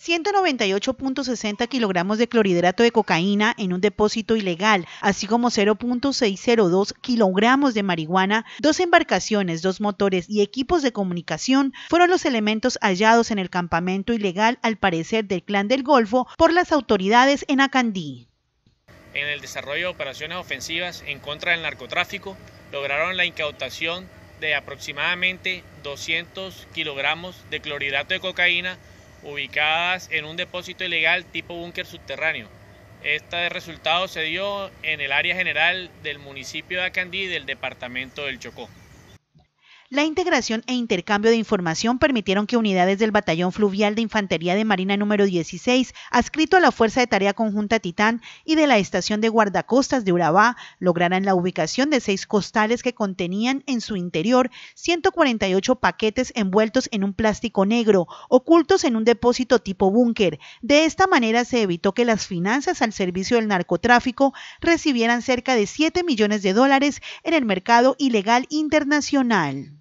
198.60 kilogramos de clorhidrato de cocaína en un depósito ilegal, así como 0.602 kilogramos de marihuana, dos embarcaciones, dos motores y equipos de comunicación fueron los elementos hallados en el campamento ilegal, al parecer del Clan del Golfo, por las autoridades en Acandí. En el desarrollo de operaciones ofensivas en contra del narcotráfico, lograron la incautación de aproximadamente 200 kilogramos de clorhidrato de cocaína, ubicadas en un depósito ilegal tipo búnker subterráneo. Este resultado se dio en el área general del municipio de Acandí del departamento del Chocó. La integración e intercambio de información permitieron que unidades del Batallón Fluvial de Infantería de Marina número 16, adscrito a la Fuerza de Tarea Conjunta Titán y de la Estación de Guardacostas de Urabá, lograran la ubicación de seis costales que contenían en su interior 148 paquetes envueltos en un plástico negro, ocultos en un depósito tipo búnker. De esta manera se evitó que las finanzas al servicio del narcotráfico recibieran cerca de 7 millones de dólares en el mercado ilegal internacional.